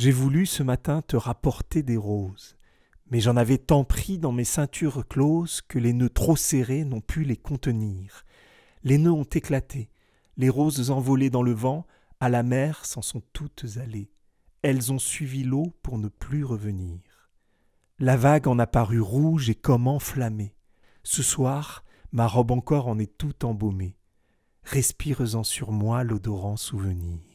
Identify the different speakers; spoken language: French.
Speaker 1: J'ai voulu ce matin te rapporter des roses, mais j'en avais tant pris dans mes ceintures closes que les nœuds trop serrés n'ont pu les contenir. Les nœuds ont éclaté, les roses envolées dans le vent, à la mer s'en sont toutes allées. Elles ont suivi l'eau pour ne plus revenir. La vague en a paru rouge et comme enflammée. Ce soir, ma robe encore en est tout embaumée. Respire-en sur moi l'odorant souvenir.